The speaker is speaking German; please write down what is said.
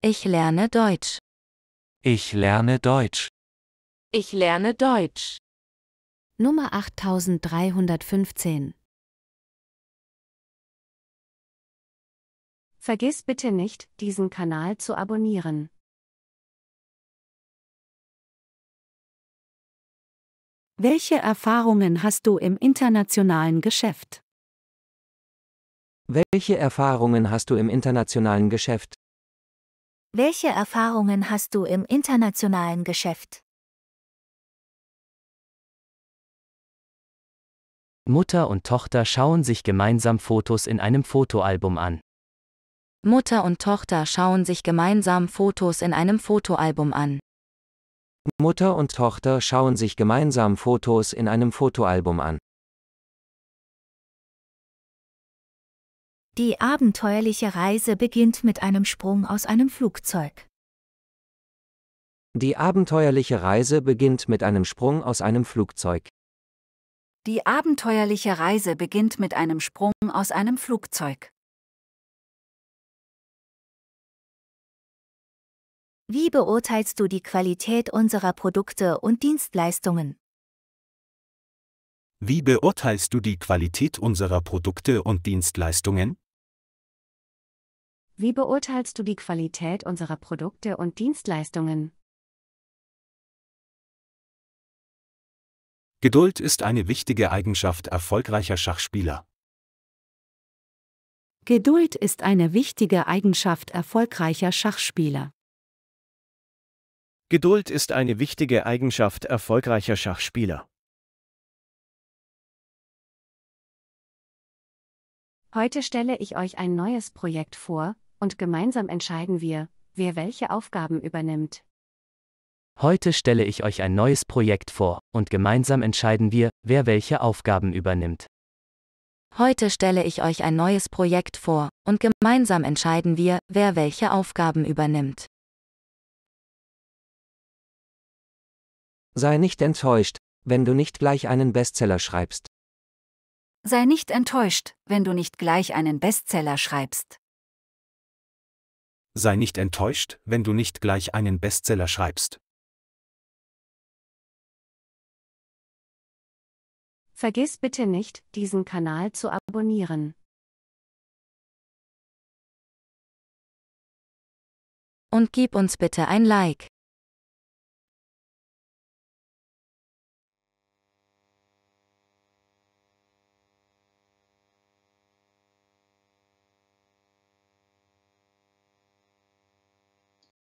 Ich lerne Deutsch. Ich lerne Deutsch. Ich lerne Deutsch. Nummer 8315. Vergiss bitte nicht, diesen Kanal zu abonnieren. Welche Erfahrungen hast du im internationalen Geschäft? Welche Erfahrungen hast du im internationalen Geschäft? Welche Erfahrungen hast du im internationalen Geschäft? Mutter und Tochter schauen sich gemeinsam Fotos in einem Fotoalbum an. Mutter und Tochter schauen sich gemeinsam Fotos in einem Fotoalbum an. Mutter und Tochter schauen sich gemeinsam Fotos in einem Fotoalbum an. Die abenteuerliche Reise beginnt mit einem Sprung aus einem Flugzeug. Die abenteuerliche Reise beginnt mit einem Sprung aus einem Flugzeug. Die abenteuerliche Reise beginnt mit einem Sprung aus einem Flugzeug. Wie beurteilst du die Qualität unserer Produkte und Dienstleistungen? Wie beurteilst du die Qualität unserer Produkte und Dienstleistungen? Wie beurteilst du die Qualität unserer Produkte und Dienstleistungen? Geduld ist eine wichtige Eigenschaft erfolgreicher Schachspieler. Geduld ist eine wichtige Eigenschaft erfolgreicher Schachspieler. Geduld ist eine wichtige Eigenschaft erfolgreicher Schachspieler. Heute stelle ich euch ein neues Projekt vor, und gemeinsam entscheiden wir, wer welche Aufgaben übernimmt. Heute stelle ich euch ein neues Projekt vor, und gemeinsam entscheiden wir, wer welche Aufgaben übernimmt. Heute stelle ich euch ein neues Projekt vor, und gemeinsam entscheiden wir, wer welche Aufgaben übernimmt. Sei nicht enttäuscht, wenn du nicht gleich einen Bestseller schreibst. Sei nicht enttäuscht, wenn du nicht gleich einen Bestseller schreibst sei nicht enttäuscht, wenn du nicht gleich einen Bestseller schreibst. Vergiss bitte nicht, diesen Kanal zu abonnieren. Und gib uns bitte ein Like.